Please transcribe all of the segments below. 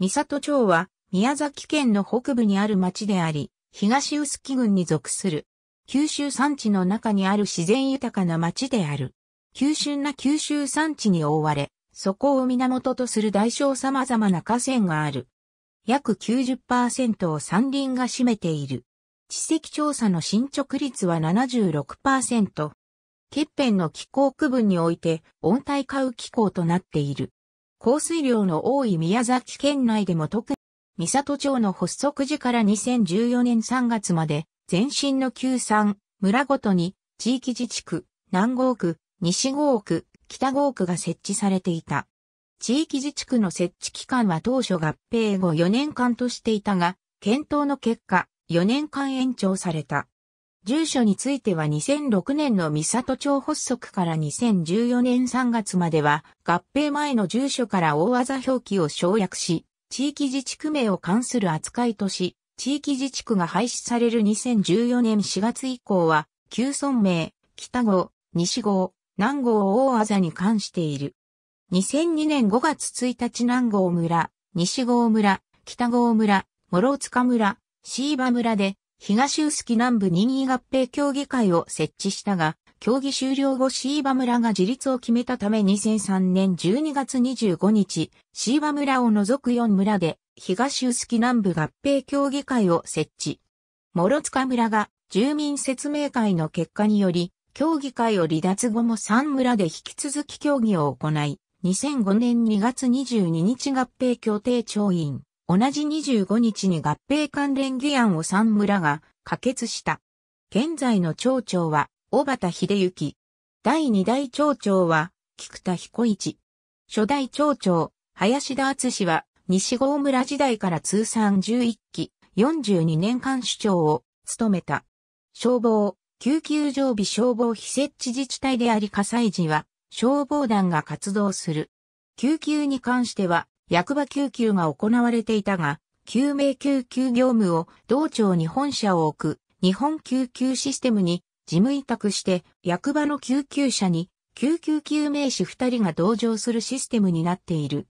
三里町は宮崎県の北部にある町であり、東臼杵郡に属する。九州山地の中にある自然豊かな町である。急峻な九州山地に覆われ、そこを源とする大小様々な河川がある。約90%を山林が占めている。地籍調査の進捗率は76%。欠片の気候区分において温帯化雨気候となっている。降水量の多い宮崎県内でも特に、三里町の発足時から2014年3月まで、前身の旧山、村ごとに、地域自治区、南郷区、西郷区、北郷区が設置されていた。地域自治区の設置期間は当初合併後4年間としていたが、検討の結果、4年間延長された。住所については2006年の三里町発足から2014年3月までは合併前の住所から大技表記を省略し、地域自治区名を関する扱いとし、地域自治区が廃止される2014年4月以降は、旧村名、北号、西号、南号を大技に関している。2002年5月1日南郷村、西郷村、北郷村、諸塚村、椎葉村で、東臼杵南部任意合併協議会を設置したが、協議終了後椎葉村が自立を決めたため2003年12月25日、椎葉村を除く4村で東臼杵南部合併協議会を設置。諸塚村が住民説明会の結果により、協議会を離脱後も3村で引き続き協議を行い、2005年2月22日合併協定調印。同じ25日に合併関連議案を三村が可決した。現在の町長は、小畑秀幸。第2代町長は、菊田彦一。初代町長、林田厚氏は、西郷村時代から通算11期、42年間首長を務めた。消防、救急常備消防非設置自治体であり火災時は、消防団が活動する。救急に関しては、役場救急が行われていたが、救命救急業務を道庁に本社を置く日本救急システムに事務委託して役場の救急車に救急救命士二人が同乗するシステムになっている。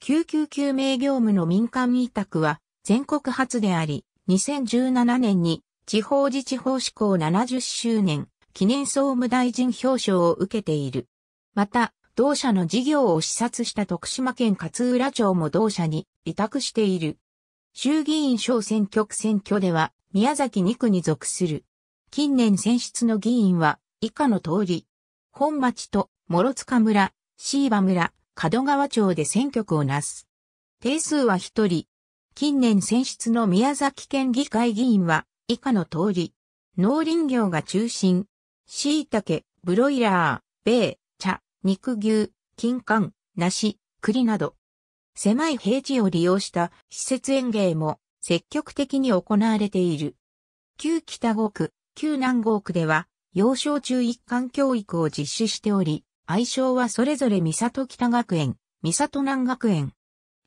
救急救命業務の民間委託は全国初であり、2017年に地方自治法施行70周年記念総務大臣表彰を受けている。また、同社の事業を視察した徳島県勝浦町も同社に委託している。衆議院小選挙区選挙では宮崎2区に属する。近年選出の議員は以下の通り、本町と諸塚村、椎葉村、門川町で選挙区をなす。定数は1人。近年選出の宮崎県議会議員は以下の通り、農林業が中心、椎茸、ブロイラー、米、肉牛、金柑、梨、栗など、狭い平地を利用した施設園芸も積極的に行われている。旧北五区、旧南郷区では、幼少中一貫教育を実施しており、愛称はそれぞれ三里北学園、三里南学園、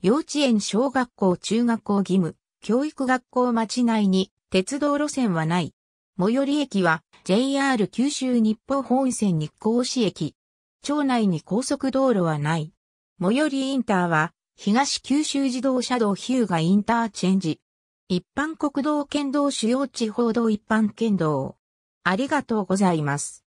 幼稚園小学校中学校義務、教育学校町内に鉄道路線はない。最寄り駅は JR 九州日報本線日光市駅、町内に高速道路はない。最寄りインターは、東九州自動車道ヒューガインターチェンジ。一般国道県道主要地方道一般県道。ありがとうございます。